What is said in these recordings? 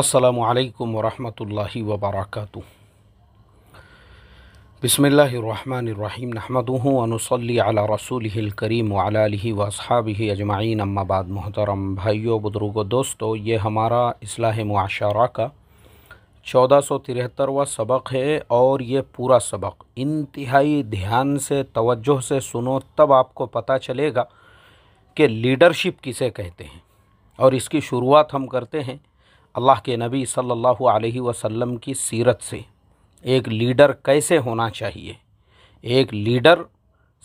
असलकम वरहि वबरक बसमीम नहमदूनसली अला रसूल करीम वाली वसहाब अजमाइन अम्माबाद मोहतरम भाइयों बुजुर्ग दोस्तों ये हमारा असलाह माशारा का चौदह सौ तिहत्तरवा सबक है और ये पूरा सबक इंतहाई ध्यान से तवज्जो से सुनो तब आपको पता चलेगा कि लीडरशिप किसे कहते हैं और इसकी शुरुआत हम करते हैं अल्लाह के नबी सल्लल्लाहु अलैहि वसल्लम की सीरत से एक लीडर कैसे होना चाहिए एक लीडर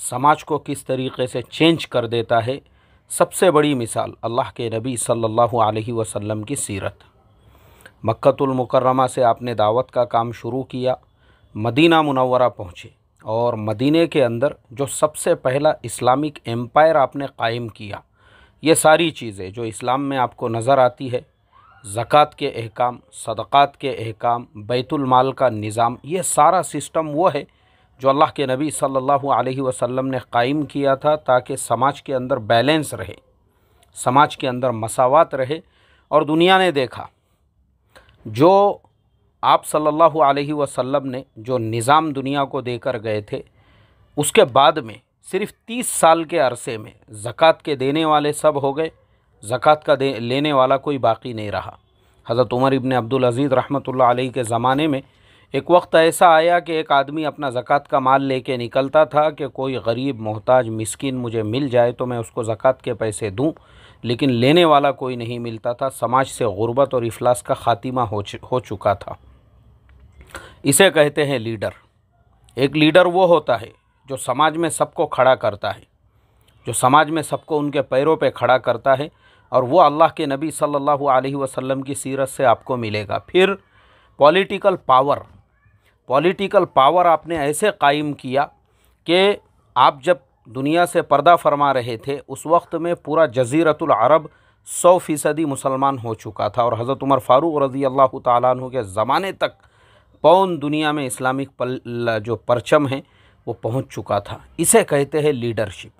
समाज को किस तरीके से चेंज कर देता है सबसे बड़ी मिसाल अल्लाह के नबी सल्लल्लाहु अलैहि वसल्लम की सीरत मक्तुलमकरमा से आपने दावत का काम शुरू किया मदीना मुनवरा पहुँचे और मदीने के अंदर जो सबसे पहला इस्लामिक एम्पायर आपने कायम किया ये सारी चीज़ें जो इस्लाम में आपको नज़र आती है ज़क़़त के अहकाम सदक़ात के अहकाम बैतुलमाल का निज़ाम ये सारा सिस्टम वो है जो अल्लाह के नबी सल्लल्लाहु अलैहि वसल्लम ने कायम किया था ताकि समाज के अंदर बैलेंस रहे समाज के अंदर मसावत रहे और दुनिया ने देखा जो आप सल्लल्लाहु अलैहि वसल्लम ने जो निज़ाम दुनिया को देकर गए थे उसके बाद में सिर्फ़ तीस साल के अरसे में ज़क़़त के देने वाले सब हो गए ज़क़़त का दे लेने वाला कोई बाकी नहीं रहा हज़रत उमर इबन अब्दुल अज़ीज़ रहमतुल्लाह अलैह के ज़माने में एक वक्त ऐसा आया कि एक आदमी अपना ज़क़़त का माल लेके निकलता था कि कोई गरीब मोहताज मिसकिन मुझे मिल जाए तो मैं उसको ज़क़़त के पैसे दूँ लेकिन लेने वाला कोई नहीं मिलता था समाज से ग़ुरबत और अफलास का ख़ातिमा हो, हो चुका था इसे कहते हैं लीडर एक लीडर वो होता है जो समाज में सबको खड़ा करता है जो समाज में सबको उनके पैरों पे खड़ा करता है और वो अल्लाह के नबी सल्लल्लाहु अलैहि वसल्लम की सीरत से आपको मिलेगा फिर पॉलिटिकल पावर पॉलिटिकल पावर आपने ऐसे कायम किया कि आप जब दुनिया से पर्दा फरमा रहे थे उस वक्त में पूरा जजीरतुल अरब सौ फ़ीसदी मुसलमान हो चुका था और हज़रत उमर फ़ारूक रज़ी अल्लाह तु के ज़माने तक पौन दुनिया में इस्लामिक पल जो परचम है वो पहुंच चुका था इसे कहते हैं लीडरशिप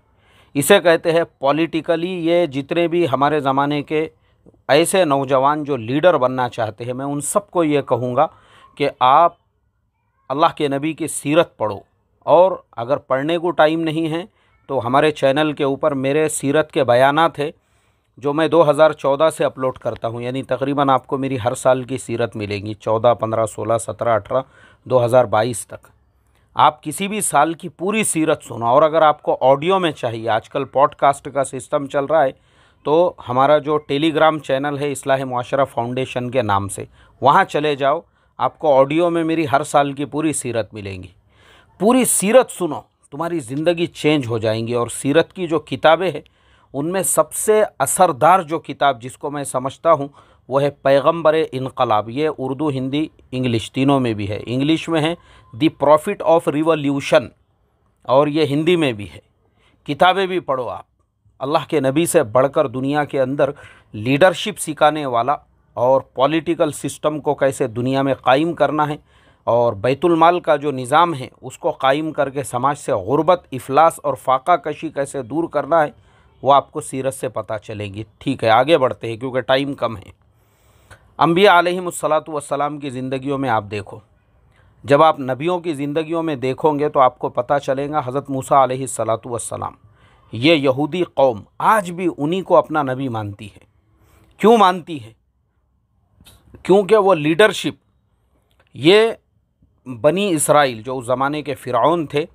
इसे कहते हैं पॉलिटिकली ये जितने भी हमारे ज़माने के ऐसे नौजवान जो लीडर बनना चाहते हैं मैं उन सबको ये कहूँगा कि आप अल्लाह के नबी की सीरत पढ़ो और अगर पढ़ने को टाइम नहीं है तो हमारे चैनल के ऊपर मेरे सीरत के बयान थे जो मैं 2014 से अपलोड करता हूँ यानी तकरीबन आपको मेरी हर साल की सीरत मिलेगी 14, 15, 16, 17, 18, 2022 तक आप किसी भी साल की पूरी सीरत सुनो और अगर आपको ऑडियो में चाहिए आजकल पॉडकास्ट का सिस्टम चल रहा है तो हमारा जो टेलीग्राम चैनल है इसलाह माशरा फाउंडेशन के नाम से वहाँ चले जाओ आपको ऑडियो में मेरी हर साल की पूरी सीरत मिलेंगी पूरी सीरत सुनो तुम्हारी ज़िंदगी चेंज हो जाएंगी और सीरत की जो किताबें हैं उनमें सबसे असरदार जो किताब जिसको मैं समझता हूँ वो है पैगम्बर इनकलाब ये उर्दू हिंदी इंग्लिश तीनों में भी है इंग्लिश में है दी प्रॉफिट ऑफ रिवोल्यूशन और ये हिंदी में भी है किताबें भी पढ़ो आप अल्लाह के नबी से बढ़कर दुनिया के अंदर लीडरशिप सिखाने वाला और पॉलिटिकल सिस्टम को कैसे दुनिया में कायम करना है और बैतुलमाल का जो निज़ाम है उसको कायम करके समाज से गुर्बत अफलास और फाका कशी कैसे दूर करना है वो आपको सीरत से पता चलेगी ठीक है आगे बढ़ते हैं क्योंकि टाइम कम है अम्बिया आलहीसलाम की ज़िंदगियों में आप देखो जब आप नबियों की ज़िंदगियों में देखोगे तो आपको पता चलेगा हज़रत मूसा आलहीसलाम ये यहूदी कौम आज भी उन्हीं को अपना नबी मानती है क्यों मानती है क्योंकि वो लीडरशिप ये बनी इसराइल जो उस ज़माने के फ़िरौन थे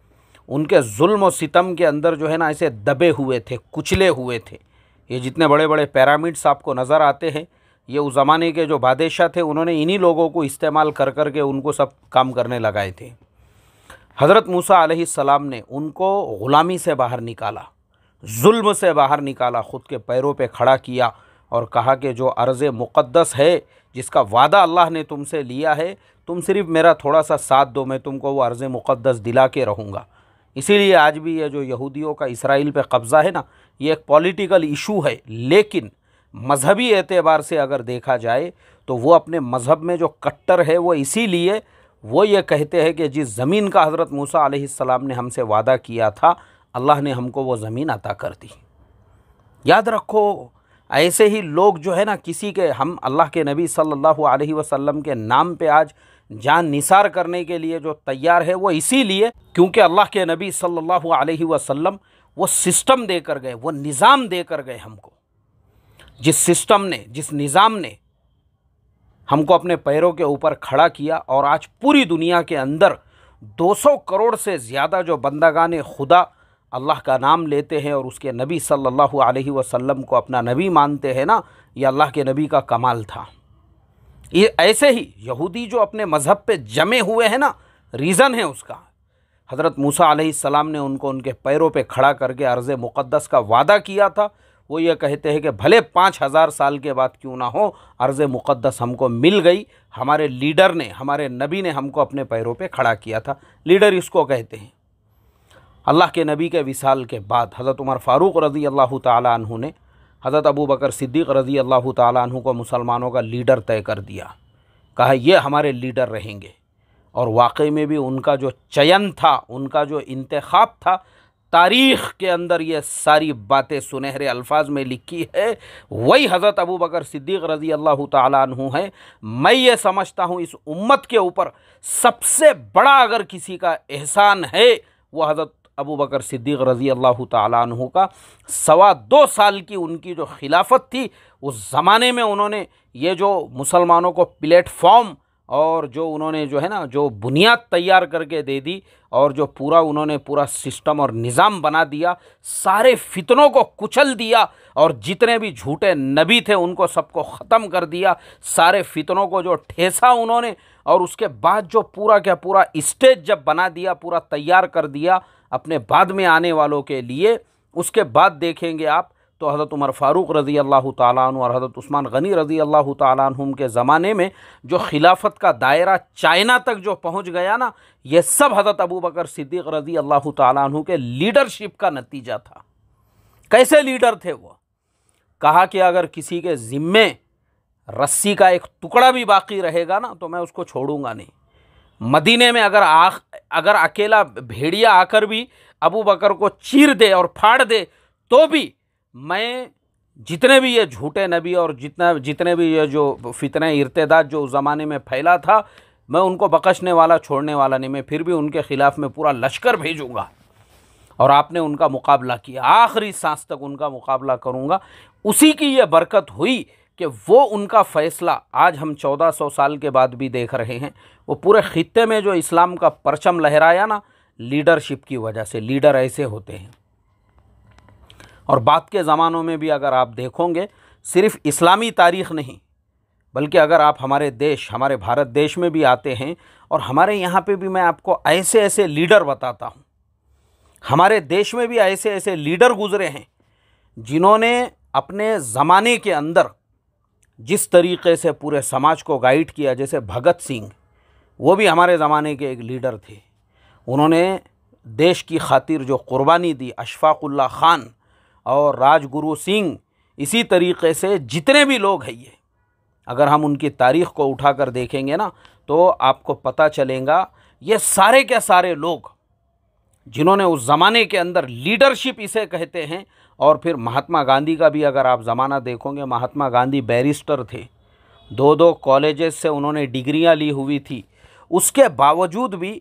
उनके जुल्म और सितम के अंदर जो है ना ऐसे दबे हुए थे कुचले हुए थे ये जितने बड़े बड़े पैरामिड्स आपको नज़र आते हैं ये उस ज़माने के जो बादशाह थे उन्होंने इन्हीं लोगों को इस्तेमाल कर कर के उनको सब काम करने लगाए थे हज़रत मूसा सलाम ने उनको ग़ुलामी से बाहर निकाला जुल्म से बाहर निकाला ख़ुद के पैरों पे खड़ा किया और कहा कि जो अर्ज़ मुक़दस है जिसका वादा अल्लाह ने तुमसे लिया है तुम सिर्फ़ मेरा थोड़ा सा साथ दो मैं तुमको वो अर्ज़ मुक़दस दिला के रहूँगा इसीलिए आज भी ये जो यहूदियों का इसराइल पे कब्ज़ा है ना ये एक पॉलिटिकल इशू है लेकिन मजहबी एतबार से अगर देखा जाए तो वो अपने मज़हब में जो कट्टर है वो इसीलिए वो ये कहते हैं कि जिस ज़मीन का हज़रत मूसा आसमाम ने हमसे वादा किया था अल्लाह ने हमको वो ज़मीन अता कर दी याद रखो ऐसे ही लोग जो है ना किसी के हम अल्लाह के नबी सल्लल्लाहु अलैहि वसल्लम के नाम पे आज जान निसार करने के लिए जो तैयार है वो इसीलिए क्योंकि अल्लाह के नबी सल्लल्लाहु अलैहि वसल्लम वो सिस्टम दे कर गए वो निज़ाम दे कर गए हमको जिस सिस्टम ने जिस निज़ाम ने हमको अपने पैरों के ऊपर खड़ा किया और आज पूरी दुनिया के अंदर 200 करोड़ से ज़्यादा जो बंदागान खुदा अल्लाह का नाम लेते हैं और उसके नबी सल्लल्लाहु अलैहि वसल्लम को अपना नबी मानते हैं ना ये अल्लाह के नबी का कमाल था ये ऐसे ही यहूदी जो अपने मज़हब पे जमे हुए हैं ना रीज़न है उसका हज़रत मूसा सलाम ने उनको उनके पैरों पे खड़ा करके अर्ज़ मुक़दस का वादा किया था वो ये कहते हैं कि भले पाँच हज़ार साल के बाद क्यों ना हो अर्ज़ मुक़दस हमको मिल गई हमारे लीडर ने हमारे नबी ने हमको अपने पैरों पे खड़ा किया था लीडर इसको कहते हैं अल्लाह के नबी के विसाल के बाद हज़रत उमर फ़ारूक़ रज़ी अल्लाह तहु ने हज़रत अबू बकर सिद्दीक़ रज़ी अल्लाह तु को मुसलमानों का लीडर तय कर दिया कहा ये हमारे लीडर रहेंगे और वाकई में भी उनका जो चयन था उनका जो इंतखब था तारीख़ के अंदर ये सारी बातें सुनहरे अल्फाज में लिखी है वही हज़रत अबू बकर सिद्दीक़ रज़ी अल्लाह तु हैं मैं ये समझता हूँ इस उम्मत के ऊपर सबसे बड़ा अगर किसी का एहसान है वो हज़रत अबू बकर सिद्दीक़ रज़ी अल्लाह तु का सवा दो साल की उनकी जो खिलाफत थी उस ज़माने में उन्होंने ये जो मुसलमानों को प्लेटफॉर्म और जो उन्होंने जो है ना जो बुनियाद तैयार करके दे दी और जो पूरा उन्होंने पूरा सिस्टम और निज़ाम बना दिया सारे फितनों को कुचल दिया और जितने भी झूठे नबी थे उनको सबको ख़त्म कर दिया सारे फितनों को जो ठेसा उन्होंने और उसके बाद जो पूरा क्या पूरा स्टेज जब बना दिया पूरा तैयार कर दिया अपने बाद में आने वालों के लिए उसके बाद देखेंगे आप तो हज़रत उमर फ़ारूक रज़ी अल्लाह तु और हज़रत उस्मान गनी रज़ी अल्लाह तुम के ज़माने में जो खिलाफत का दायरा चाइना तक जो पहुँच गया ना ये सब हज़रत अबू बकर सिद्दीक़ रज़ी अल्लाह तु के लीडरशिप का नतीजा था कैसे लीडर थे वो कहा कि अगर किसी के ज़िम्मे रस्सी का एक टुकड़ा भी बाकी रहेगा ना तो मैं उसको छोड़ूंगा नहीं मदीने में अगर आख अगर अकेला भेड़िया आकर भी अबू बकर को चीर दे और फाड़ दे तो भी मैं जितने भी ये झूठे नबी और जितना जितने भी ये जो फितने इरतदाद जो उस ज़माने में फैला था मैं उनको बकशने वाला छोड़ने वाला नहीं मैं फिर भी उनके ख़िलाफ़ में पूरा लश्कर भेजूँगा और आपने उनका मुकाबला किया आखिरी सांस तक उनका मुकाबला करूँगा उसी की ये बरकत हुई कि वो उनका फ़ैसला आज हम 1400 साल के बाद भी देख रहे हैं वो पूरे ख़त्े में जो इस्लाम का परचम लहराया ना लीडरशिप की वजह से लीडर ऐसे होते हैं और बाद के ज़मानों में भी अगर आप देखोगे सिर्फ इस्लामी तारीख़ नहीं बल्कि अगर आप हमारे देश हमारे भारत देश में भी आते हैं और हमारे यहाँ पे भी मैं आपको ऐसे ऐसे लीडर बताता हूँ हमारे देश में भी ऐसे ऐसे लीडर गुज़रे हैं जिन्होंने अपने ज़माने के अंदर जिस तरीके से पूरे समाज को गाइड किया जैसे भगत सिंह वो भी हमारे ज़माने के एक लीडर थे उन्होंने देश की खातिर जो कुर्बानी दी अशफाक़ुल्ला ख़ान और राजगुरु सिंह इसी तरीके से जितने भी लोग हैं ये अगर हम उनकी तारीख को उठा कर देखेंगे ना तो आपको पता चलेगा ये सारे के सारे लोग जिन्होंने उस ज़माने के अंदर लीडरशिप इसे कहते हैं और फिर महात्मा गांधी का भी अगर आप ज़माना देखोगे महात्मा गांधी बैरिस्टर थे दो दो कॉलेजेस से उन्होंने डिग्रियां ली हुई थी उसके बावजूद भी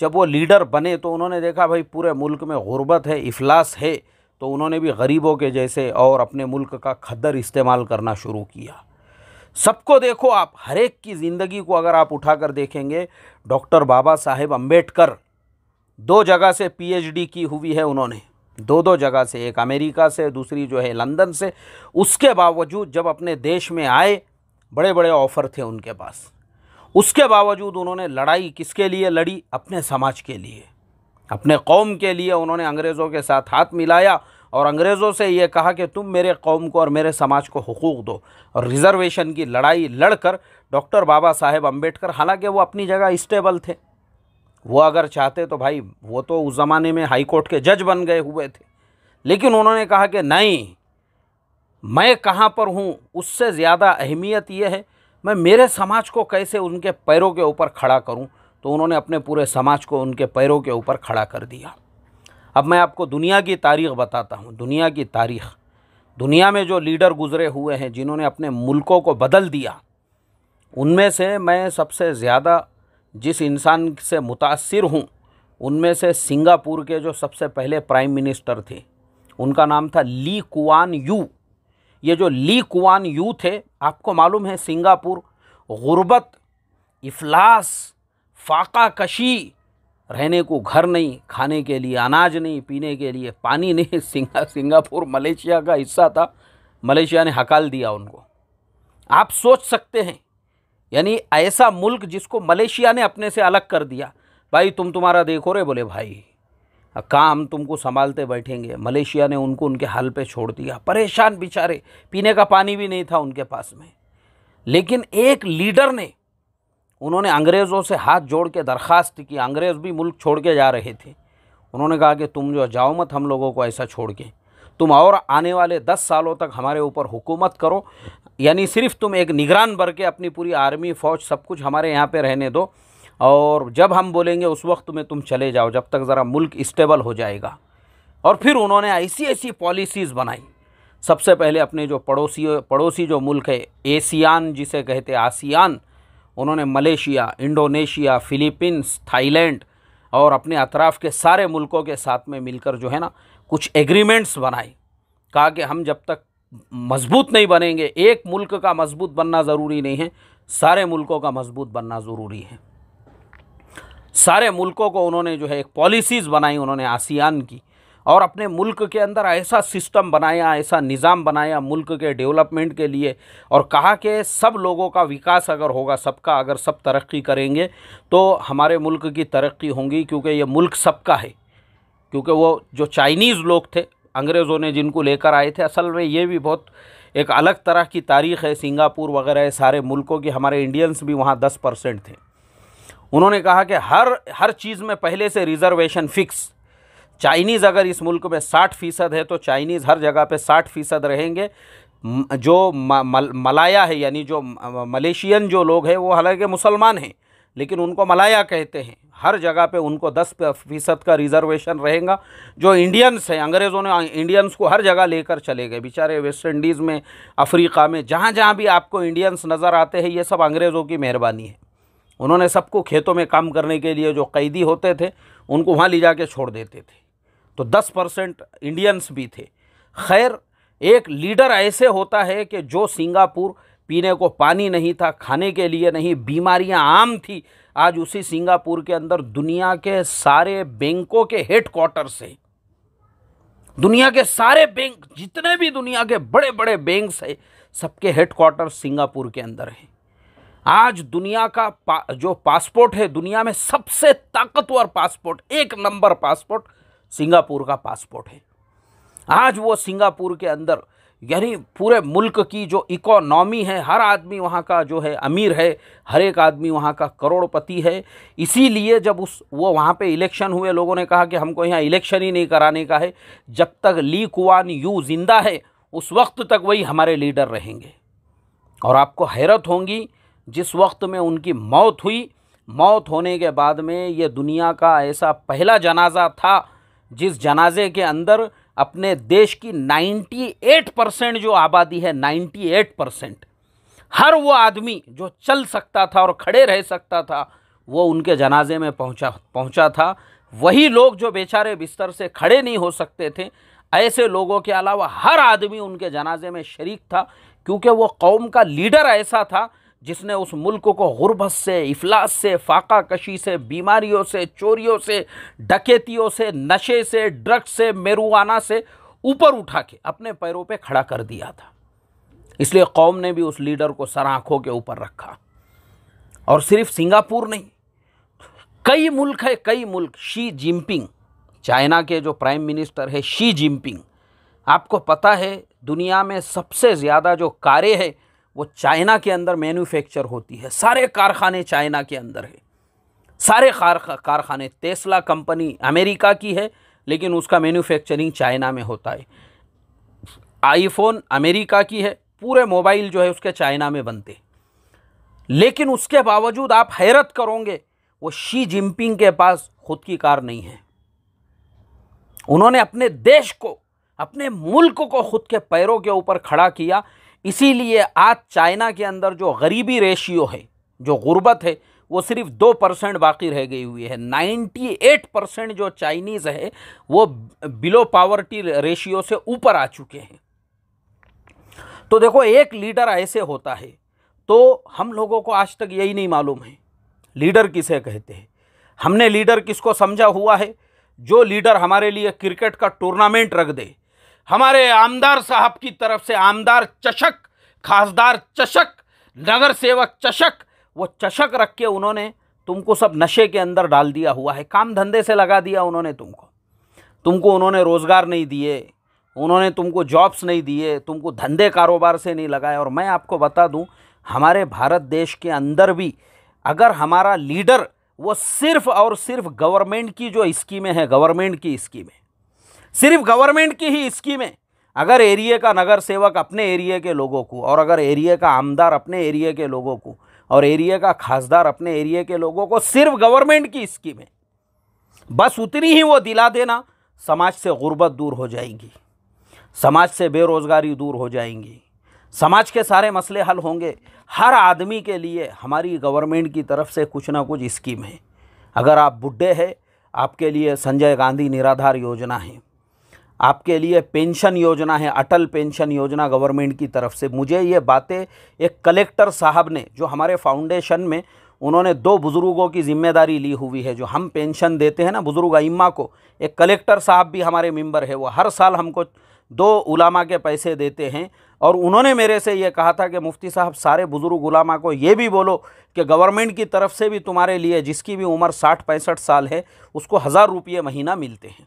जब वो लीडर बने तो उन्होंने देखा भाई पूरे मुल्क में गुर्बत है इफलास है तो उन्होंने भी गरीबों के जैसे और अपने मुल्क का खद्दर इस्तेमाल करना शुरू किया सबको देखो आप हर एक की ज़िंदगी को अगर आप उठाकर देखेंगे डॉक्टर बाबा साहेब अम्बेडकर दो जगह से पीएचडी की हुई है उन्होंने दो दो जगह से एक अमेरिका से दूसरी जो है लंदन से उसके बावजूद जब अपने देश में आए बड़े बड़े ऑफ़र थे उनके पास उसके बावजूद उन्होंने लड़ाई किसके लिए लड़ी अपने समाज के लिए अपने कौम के लिए उन्होंने अंग्रेज़ों के साथ हाथ मिलाया और अंग्रेज़ों से ये कहा कि तुम मेरे कौम को और मेरे समाज को हकूक़ दो और रिज़र्वेशन की लड़ाई लड़कर डॉक्टर बाबा साहेब अम्बेडकर हालांकि वो अपनी जगह इस्टेबल थे वो अगर चाहते तो भाई वो तो उस ज़माने में हाई कोर्ट के जज बन गए हुए थे लेकिन उन्होंने कहा कि नहीं मैं कहाँ पर हूँ उससे ज़्यादा अहमियत ये है मैं मेरे समाज को कैसे उनके पैरों के ऊपर खड़ा करूँ तो उन्होंने अपने पूरे समाज को उनके पैरों के ऊपर खड़ा कर दिया अब मैं आपको दुनिया की तारीख बताता हूँ दुनिया की तारीख दुनिया में जो लीडर गुजरे हुए हैं जिन्होंने अपने मुल्कों को बदल दिया उनमें से मैं सबसे ज़्यादा जिस इंसान से मुतासर हूँ उनमें से सिंगापुर के जो सबसे पहले प्राइम मिनिस्टर थे उनका नाम था ली कुआन यू ये जो ली कुआन यू थे आपको मालूम है सिंगापुर गुर्बत इफलास फाका कशी रहने को घर नहीं खाने के लिए अनाज नहीं पीने के लिए पानी नहीं सिंगा सिंगापुर मलेशिया का हिस्सा था मलेशिया ने हकाल दिया उनको आप सोच सकते हैं यानी ऐसा मुल्क जिसको मलेशिया ने अपने से अलग कर दिया भाई तुम तुम्हारा देखो रे बोले भाई काम हम तुमको संभालते बैठेंगे मलेशिया ने उनको उनके हाल पे छोड़ दिया परेशान बेचारे पीने का पानी भी नहीं था उनके पास में लेकिन एक लीडर ने उन्होंने अंग्रेज़ों से हाथ जोड़ के दरख्वास्त की अंग्रेज़ भी मुल्क छोड़ के जा रहे थे उन्होंने कहा कि तुम जो जाओ मत हम लोगों को ऐसा छोड़ के तुम और आने वाले दस सालों तक हमारे ऊपर हुकूमत करो यानी सिर्फ तुम एक निगरान भर के अपनी पूरी आर्मी फ़ौज सब कुछ हमारे यहाँ पे रहने दो और जब हम बोलेंगे उस वक्त में तुम चले जाओ जब तक ज़रा मुल्क स्टेबल हो जाएगा और फिर उन्होंने ऐसी ऐसी पॉलिसीज़ बनाई सबसे पहले अपने जो पड़ोसी पड़ोसी जो मुल्क है एसियान जिसे कहते आसियान उन्होंने मलेशिया इंडोनेशिया फिलीपींस थाईलैंड और अपने अतराफ़ के सारे मुल्कों के साथ में मिलकर जो है ना कुछ एग्रीमेंट्स बनाए कहा कि हम जब तक मजबूत नहीं बनेंगे एक मुल्क का मजबूत बनना ज़रूरी नहीं है सारे मुल्कों का मजबूत बनना ज़रूरी है सारे मुल्कों को उन्होंने जो है एक पॉलिसीज़ बनाई उन्होंने आसियान की और अपने मुल्क के अंदर ऐसा सिस्टम बनाया ऐसा निज़ाम बनाया मुल्क के डेवलपमेंट के लिए और कहा कि सब लोगों का विकास अगर होगा सबका अगर सब तरक्की करेंगे तो हमारे मुल्क की तरक्की होंगी क्योंकि ये मुल्क सबका है क्योंकि वो जो चाइनीज़ लोग थे अंग्रेज़ों ने जिनको लेकर आए थे असल में ये भी बहुत एक अलग तरह की तारीख़ है सिंगापुर वगैरह सारे मुल्कों की हमारे इंडियंस भी वहाँ दस परसेंट थे उन्होंने कहा कि हर हर चीज़ में पहले से रिज़र्वेशन फ़िक्स चाइनीज़ अगर इस मुल्क में साठ फ़ीसद है तो चाइनीज़ हर जगह पे साठ फ़ीसद रहेंगे जो मल, मलाया है यानी जो मलेशियन जो लोग हैं वो हालांकि मुसलमान हैं लेकिन उनको मलाया कहते हैं हर जगह पे उनको दस फीसद का रिजर्वेशन रहेगा जो इंडियंस हैं अंग्रेज़ों ने इंडियंस को हर जगह लेकर चले गए बेचारे वेस्ट इंडीज़ में अफ्रीका में जहाँ जहाँ भी आपको इंडियंस नज़र आते हैं ये सब अंग्रेज़ों की मेहरबानी है उन्होंने सबको खेतों में काम करने के लिए जो कैदी होते थे उनको वहाँ ले जा छोड़ देते थे तो 10 परसेंट इंडियंस भी थे खैर एक लीडर ऐसे होता है कि जो सिंगापुर पीने को पानी नहीं था खाने के लिए नहीं बीमारियां आम थी आज उसी सिंगापुर के अंदर दुनिया के सारे बैंकों के हेडक्वार्टर से दुनिया के सारे बैंक जितने भी दुनिया के बड़े बड़े बैंक है सबके हेडक्वार्टर सिंगापुर के अंदर हैं आज दुनिया का पा, जो पासपोर्ट है दुनिया में सबसे ताकतवर पासपोर्ट एक नंबर पासपोर्ट सिंगापुर का पासपोर्ट है आज वो सिंगापुर के अंदर यानी पूरे मुल्क की जो इकोनॉमी है हर आदमी वहाँ का जो है अमीर है हर एक आदमी वहाँ का करोड़पति है इसीलिए जब उस वो वहाँ पे इलेक्शन हुए लोगों ने कहा कि हमको यहाँ इलेक्शन ही नहीं कराने का है जब तक ली कुआन यू जिंदा है उस वक्त तक वही हमारे लीडर रहेंगे और आपको हैरत होंगी जिस वक्त में उनकी मौत हुई मौत होने के बाद में ये दुनिया का ऐसा पहला जनाजा था जिस जनाजे के अंदर अपने देश की 98 परसेंट जो आबादी है 98 परसेंट हर वो आदमी जो चल सकता था और खड़े रह सकता था वो उनके जनाजे में पहुंचा पहुंचा था वही लोग जो बेचारे बिस्तर से खड़े नहीं हो सकते थे ऐसे लोगों के अलावा हर आदमी उनके जनाजे में शरीक था क्योंकि वो कौम का लीडर ऐसा था जिसने उस मुल्क को गुरबत से अफलास से फाका कशी से बीमारियों से चोरियों से डकैतियों से नशे से ड्रग्स से मेरुआना से ऊपर उठा के अपने पैरों पे खड़ा कर दिया था इसलिए कौम ने भी उस लीडर को सर आँखों के ऊपर रखा और सिर्फ सिंगापुर नहीं कई मुल्क है कई मुल्क शी जिनपिंग चाइना के जो प्राइम मिनिस्टर है शी जिनपिंग आपको पता है दुनिया में सबसे ज़्यादा जो कारें है वो चाइना के अंदर मैन्युफैक्चर होती है सारे कारखाने चाइना के अंदर है सारे कारखाने टेस्ला कंपनी अमेरिका की है लेकिन उसका मैन्युफैक्चरिंग चाइना में होता है आईफोन अमेरिका की है पूरे मोबाइल जो है उसके चाइना में बनते लेकिन उसके बावजूद आप हैरत करोगे वो शी जिनपिंग के पास खुद की कार नहीं है उन्होंने अपने देश को अपने मुल्क को खुद के पैरों के ऊपर खड़ा किया इसीलिए आज चाइना के अंदर जो गरीबी रेशियो है जो गुर्बत है वो सिर्फ दो परसेंट बाकी रह गई हुई है नाइन्टी एट परसेंट जो चाइनीज़ है वो बिलो पावर्टी रेशियो से ऊपर आ चुके हैं तो देखो एक लीडर ऐसे होता है तो हम लोगों को आज तक यही नहीं मालूम है लीडर किसे कहते हैं हमने लीडर किसको समझा हुआ है जो लीडर हमारे लिए क्रिकेट का टूर्नामेंट रख दे हमारे आमदार साहब की तरफ से आमदार चषक खासदार चषक नगर सेवक चषक वो चषक रख के उन्होंने तुमको सब नशे के अंदर डाल दिया हुआ है काम धंधे से लगा दिया उन्होंने तुमको तुमको उन्होंने रोज़गार नहीं दिए उन्होंने तुमको जॉब्स नहीं दिए तुमको धंधे कारोबार से नहीं लगाए और मैं आपको बता दूं हमारे भारत देश के अंदर भी अगर हमारा लीडर वो सिर्फ और सिर्फ गवर्नमेंट की जो स्कीमें हैं गवर्नमेंट की स्कीमें सिर्फ गवर्नमेंट की ही स्कीमें अगर एरिया का नगर सेवक अपने एरिया के लोगों को और अगर एरिया का आमदार अपने एरिया के लोगों को और एरिया का खासदार अपने एरिया के लोगों को सिर्फ गवर्नमेंट की स्कीमें बस उतनी ही वो दिला देना समाज से गुर्बत दूर हो जाएगी समाज से बेरोज़गारी दूर हो जाएंगी समाज के सारे मसले हल होंगे हर आदमी के लिए हमारी गवर्नमेंट की तरफ से कुछ ना कुछ स्कीम है अगर आप बुढ़े हैं आपके लिए संजय गांधी निराधार योजना है आपके लिए पेंशन योजना है अटल पेंशन योजना गवर्नमेंट की तरफ से मुझे ये बातें एक कलेक्टर साहब ने जो हमारे फाउंडेशन में उन्होंने दो बुज़ुर्गों की जिम्मेदारी ली हुई है जो हम पेंशन देते हैं ना बुज़ुर्ग इम्मा को एक कलेक्टर साहब भी हमारे मेंबर है वो हर साल हमको दो उलामा के पैसे देते हैं और उन्होंने मेरे से ये कहा था कि मुफ्ती साहब सारे बुज़ुर्ग उलामा को ये भी बोलो कि गवर्नमेंट की तरफ से भी तुम्हारे लिए जिसकी भी उम्र साठ पैंसठ साल है उसको हज़ार रुपये महीना मिलते हैं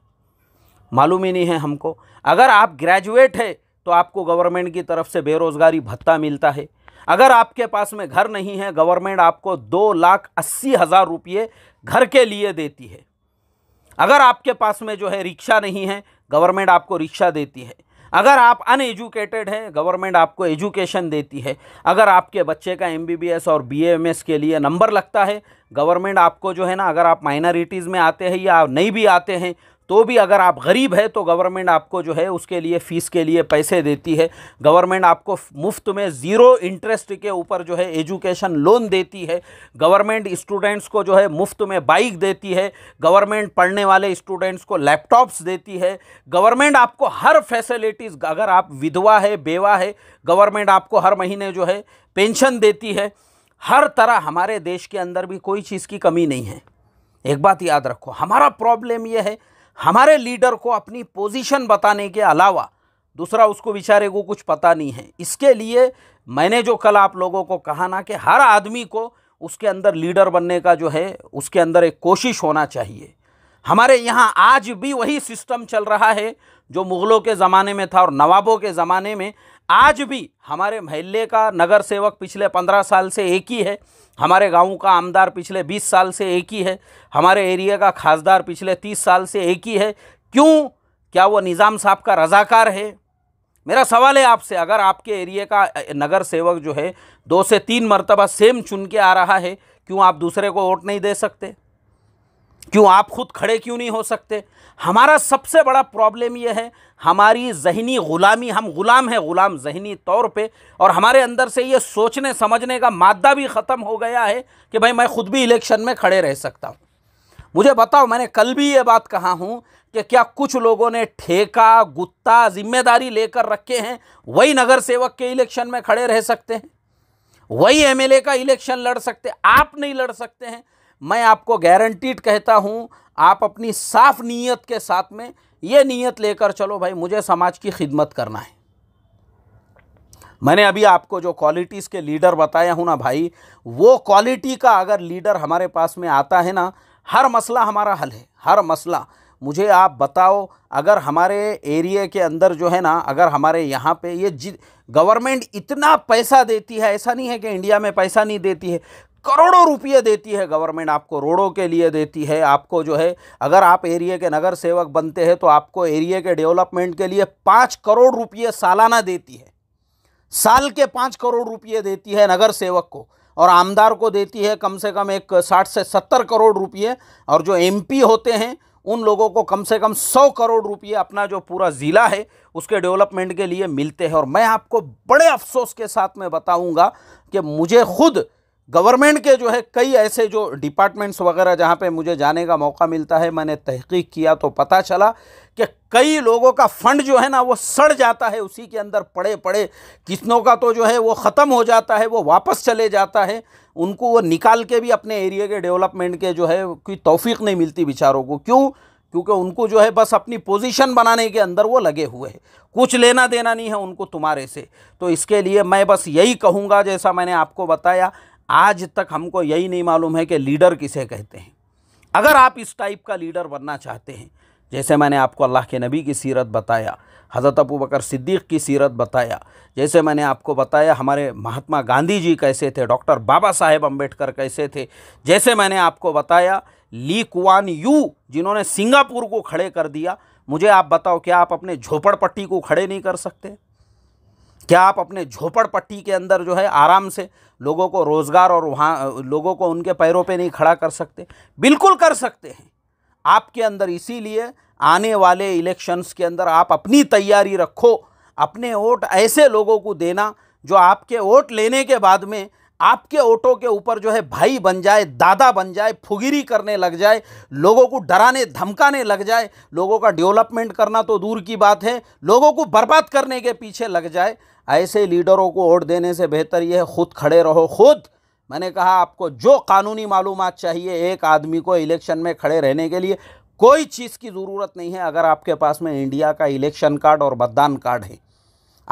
मालूम ही नहीं है हमको अगर आप ग्रेजुएट है तो आपको गवर्नमेंट की तरफ से बेरोज़गारी भत्ता मिलता है अगर आपके पास में घर नहीं है गवर्नमेंट आपको दो लाख अस्सी हज़ार रुपये घर के लिए देती है अगर आपके पास में जो है रिक्शा नहीं है गवर्नमेंट आपको रिक्शा देती है अगर आप अनएजुकेटेड हैं गवर्नमेंट आपको एजुकेशन देती है अगर आपके बच्चे का एमबीबीएस और बीएमएस के लिए नंबर लगता है गवर्नमेंट आपको जो है ना अगर आप माइनॉरिटीज़ में आते हैं या नहीं भी आते हैं तो भी अगर आप गरीब है तो गवर्नमेंट आपको जो है उसके लिए फ़ीस के लिए पैसे देती है गवर्नमेंट आपको मुफ्त में ज़ीरो इंटरेस्ट के ऊपर जो है एजुकेशन लोन देती है गवर्नमेंट स्टूडेंट्स को जो है मुफ्त में बाइक देती है गवर्नमेंट पढ़ने वाले स्टूडेंट्स को लैपटॉप्स देती है गवर्नमेंट आपको हर फैसिलिटीज़ अगर आप विधवा है बेवा है गवर्नमेंट आपको हर महीने जो है पेंशन देती है हर तरह हमारे देश के अंदर भी कोई चीज़ की कमी नहीं है एक बात याद रखो हमारा प्रॉब्लम यह है हमारे लीडर को अपनी पोजीशन बताने के अलावा दूसरा उसको बेचारे को कुछ पता नहीं है इसके लिए मैंने जो कल आप लोगों को कहा ना कि हर आदमी को उसके अंदर लीडर बनने का जो है उसके अंदर एक कोशिश होना चाहिए हमारे यहाँ आज भी वही सिस्टम चल रहा है जो मुग़लों के ज़माने में था और नवाबों के ज़माने में आज भी हमारे महल्ले का नगर सेवक पिछले पंद्रह साल से एक ही है हमारे गांव का आमदार पिछले बीस साल से एक ही है हमारे एरिया का खासदार पिछले तीस साल से एक ही है क्यों क्या वो निज़ाम साहब का रज़ाकार है मेरा सवाल है आपसे अगर आपके एरिया का नगर सेवक जो है दो से तीन मरतबा सेम चुन के आ रहा है क्यों आप दूसरे को वोट नहीं दे सकते क्यों आप खुद खड़े क्यों नहीं हो सकते हमारा सबसे बड़ा प्रॉब्लम यह है हमारी जहनी ग़ुलामी हम ग़ुलाम हैं ग़ुलाम जहनी तौर पे और हमारे अंदर से ये सोचने समझने का मादा भी ख़त्म हो गया है कि भाई मैं खुद भी इलेक्शन में खड़े रह सकता हूँ मुझे बताओ मैंने कल भी ये बात कहा हूँ कि क्या कुछ लोगों ने ठेका गुत्ता जिम्मेदारी लेकर रखे हैं वही नगर सेवक के इलेक्शन में खड़े रह सकते हैं वही एमएलए का इलेक्शन लड़ सकते आप नहीं लड़ सकते हैं मैं आपको गारंटीड कहता हूँ आप अपनी साफ नीयत के साथ में ये नीयत लेकर चलो भाई मुझे समाज की खिदमत करना है मैंने अभी आपको जो क्वालिटीज़ के लीडर बताया हूँ ना भाई वो क्वालिटी का अगर लीडर हमारे पास में आता है ना हर मसला हमारा हल है हर मसला मुझे आप बताओ अगर हमारे एरिए के अंदर जो है ना अगर हमारे यहाँ पे ये गवर्नमेंट इतना पैसा देती है ऐसा नहीं है कि इंडिया में पैसा नहीं देती है करोड़ों रुपये देती है गवर्नमेंट आपको रोडों के लिए देती है आपको जो है अगर आप एरिया के नगर सेवक बनते हैं तो आपको एरिया के डेवलपमेंट के लिए पाँच करोड़ रुपये सालाना देती है साल के पाँच करोड़ रुपये देती है नगर सेवक को और आमदार को देती है कम से कम एक साठ से सत्तर करोड़ रुपये और जो एम होते हैं उन लोगों को कम से कम सौ करोड़ रुपये अपना जो पूरा ज़िला है उसके डेवलपमेंट के लिए मिलते हैं और मैं आपको बड़े अफसोस के साथ में बताऊँगा कि मुझे खुद गवर्नमेंट के जो है कई ऐसे जो डिपार्टमेंट्स वगैरह जहाँ पे मुझे जाने का मौका मिलता है मैंने तहकीक किया तो पता चला कि कई लोगों का फंड जो है ना वो सड़ जाता है उसी के अंदर पड़े पड़े किसनों का तो जो है वो ख़त्म हो जाता है वो वापस चले जाता है उनको वो निकाल के भी अपने एरिए के डेवलपमेंट के जो है कोई तोफ़ी नहीं मिलती बेचारों को क्यों क्योंकि उनको जो है बस अपनी पोजीशन बनाने के अंदर वो लगे हुए हैं कुछ लेना देना नहीं है उनको तुम्हारे से तो इसके लिए मैं बस यही कहूँगा जैसा मैंने आपको बताया आज तक हमको यही नहीं मालूम है कि लीडर किसे कहते हैं अगर आप इस टाइप का लीडर बनना चाहते हैं जैसे मैंने आपको अल्लाह के नबी की सीरत बताया हज़रत अबू बकर सिद्दीक़ की सीरत बताया जैसे मैंने आपको बताया हमारे महात्मा गांधी जी कैसे थे डॉक्टर बाबा साहेब अम्बेडकर कैसे थे जैसे मैंने आपको बताया ली कुआन यू जिन्होंने सिंगापुर को खड़े कर दिया मुझे आप बताओ क्या आप अपने झोपड़पट्टी को खड़े नहीं कर सकते क्या आप अपने झोपड़पट्टी के अंदर जो है आराम से लोगों को रोज़गार और वहाँ लोगों को उनके पैरों पे नहीं खड़ा कर सकते बिल्कुल कर सकते हैं आपके अंदर इसीलिए आने वाले इलेक्शंस के अंदर आप अपनी तैयारी रखो अपने वोट ऐसे लोगों को देना जो आपके वोट लेने के बाद में आपके ऑटो के ऊपर जो है भाई बन जाए दादा बन जाए फुगिरी करने लग जाए लोगों को डराने धमकाने लग जाए लोगों का डेवलपमेंट करना तो दूर की बात है लोगों को बर्बाद करने के पीछे लग जाए ऐसे लीडरों को वोट देने से बेहतर यह है खुद खड़े रहो खुद मैंने कहा आपको जो कानूनी मालूम चाहिए एक आदमी को इलेक्शन में खड़े रहने के लिए कोई चीज़ की ज़रूरत नहीं है अगर आपके पास में इंडिया का इलेक्शन कार्ड और मतदान कार्ड है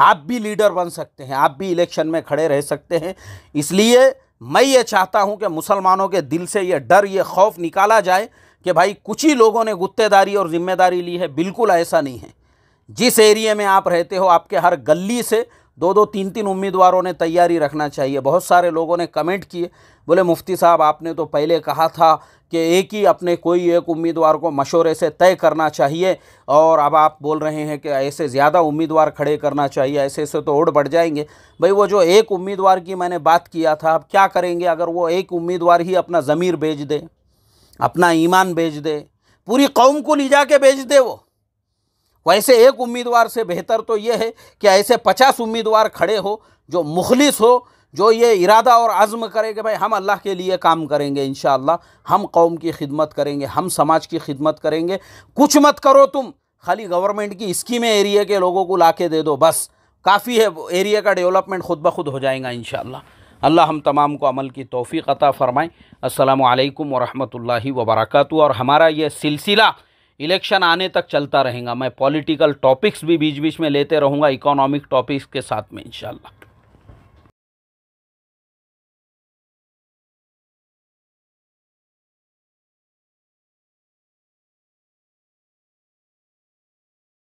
आप भी लीडर बन सकते हैं आप भी इलेक्शन में खड़े रह सकते हैं इसलिए मैं ये चाहता हूँ कि मुसलमानों के दिल से ये डर ये खौफ निकाला जाए कि भाई कुछ ही लोगों ने गुत्तेदारी और ज़िम्मेदारी ली है बिल्कुल ऐसा नहीं है जिस एरिए में आप रहते हो आपके हर गली से दो दो तीन तीन उम्मीदवारों ने तैयारी रखना चाहिए बहुत सारे लोगों ने कमेंट किए बोले मुफ्ती साहब आपने तो पहले कहा था कि एक ही अपने कोई एक उम्मीदवार को मशोरे से तय करना चाहिए और अब आप बोल रहे हैं कि ऐसे ज़्यादा उम्मीदवार खड़े करना चाहिए ऐसे ऐसे तो ओढ़ बढ़ जाएंगे भाई वो जो एक उम्मीदवार की मैंने बात किया था अब क्या करेंगे अगर वो एक उम्मीदवार ही अपना ज़मीर बेच दे अपना ईमान बेच दे पूरी कौम को ले जा के बेच दे वो वैसे एक उम्मीदवार से बेहतर तो ये है कि ऐसे पचास उम्मीदवार खड़े हो जो मुखलिस हो जो ये इरादा और आज़म करे कि भाई हम अल्लाह के लिए काम करेंगे इन हम कौम की खिदमत करेंगे हम समाज की खिदमत करेंगे कुछ मत करो तुम खाली गवर्नमेंट की स्कीमें एरिया के लोगों को ला के दे दो बस काफ़ी है एरिया का डेवलपमेंट खुद ब खुद हो जाएगा इन अल्लाह हम तमाम को अमल की तोफ़ी अता फ़रमाएँ असलकम वरहमल वबरक और हमारा ये सिलसिला इलेक्शन आने तक चलता रहेगा मैं पॉलिटिकल टॉपिक्स भी बीच बीच में लेते रहूँगा इकोनॉमिक टॉपिक्स के साथ में इनशाला